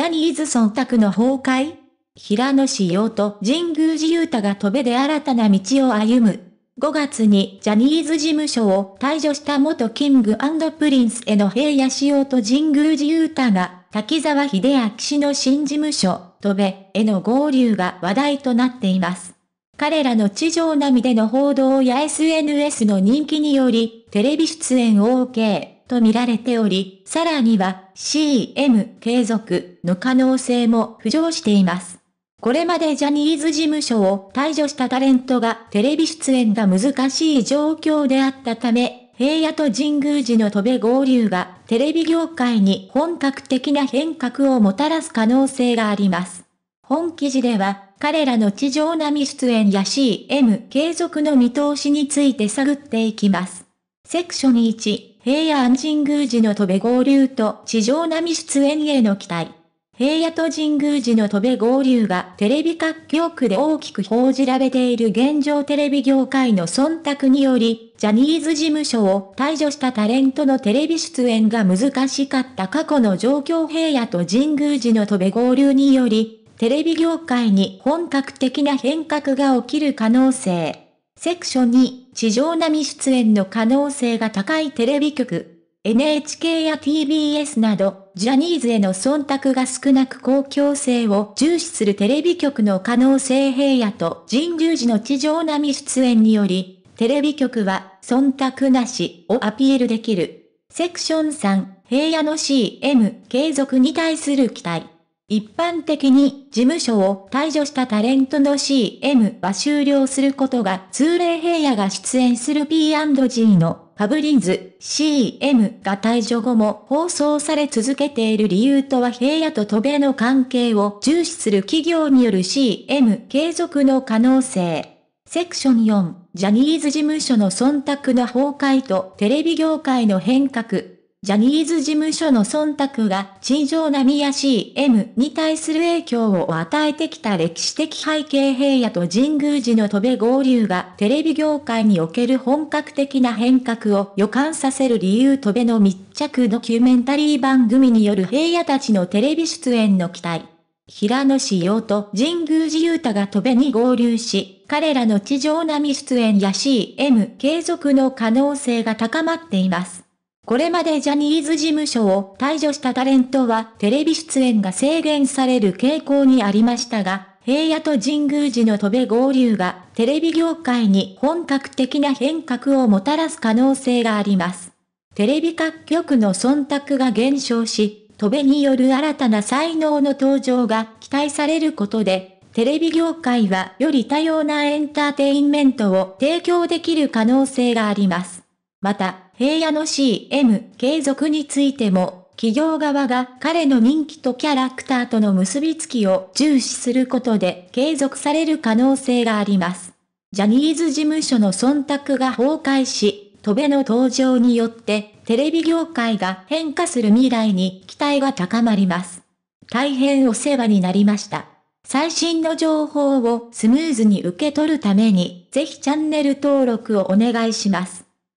ジャニーズ忖度の崩壊平野紫耀と神宮寺勇太が飛べで新たな道を歩む。5月にジャニーズ事務所を退場した元キングプリンスへの平野紫耀と神宮寺勇太が、滝沢秀明氏の新事務所、飛べへの合流が話題となっています。彼らの地上波での報道や SNS の人気により、テレビ出演 OK。と見られており、さらには CM 継続の可能性も浮上しています。これまでジャニーズ事務所を退場したタレントがテレビ出演が難しい状況であったため、平野と神宮寺の戸部合流がテレビ業界に本格的な変革をもたらす可能性があります。本記事では、彼らの地上並み出演や CM 継続の見通しについて探っていきます。セクション1、平野安神宮寺の戸部合流と地上波出演への期待。平野と神宮寺の戸部合流がテレビ各局で大きく報じられている現状テレビ業界の忖度により、ジャニーズ事務所を退場したタレントのテレビ出演が難しかった過去の状況平野と神宮寺の戸部合流により、テレビ業界に本格的な変革が起きる可能性。セクション2、地上波出演の可能性が高いテレビ局。NHK や TBS など、ジャニーズへの忖度が少なく公共性を重視するテレビ局の可能性平野と人流時の地上波出演により、テレビ局は忖度なしをアピールできる。セクション3、平野の CM 継続に対する期待。一般的に事務所を退場したタレントの CM は終了することが通例平野が出演する P&G のファブリーズ CM が退場後も放送され続けている理由とは平野と渡米の関係を重視する企業による CM 継続の可能性。セクション4、ジャニーズ事務所の忖度の崩壊とテレビ業界の変革。ジャニーズ事務所の忖度が地上並みや CM に対する影響を与えてきた歴史的背景平野と神宮寺の戸部合流がテレビ業界における本格的な変革を予感させる理由戸部の密着ドキュメンタリー番組による平野たちのテレビ出演の期待。平野志陽と神宮寺勇太が戸部に合流し、彼らの地上並み出演や CM 継続の可能性が高まっています。これまでジャニーズ事務所を退場したタレントはテレビ出演が制限される傾向にありましたが、平野と神宮寺の戸部合流がテレビ業界に本格的な変革をもたらす可能性があります。テレビ各局の忖度が減少し、戸部による新たな才能の登場が期待されることで、テレビ業界はより多様なエンターテインメントを提供できる可能性があります。また、平野の CM 継続についても、企業側が彼の人気とキャラクターとの結びつきを重視することで継続される可能性があります。ジャニーズ事務所の忖度が崩壊し、戸辺の登場によってテレビ業界が変化する未来に期待が高まります。大変お世話になりました。最新の情報をスムーズに受け取るために、ぜひチャンネル登録をお願いします。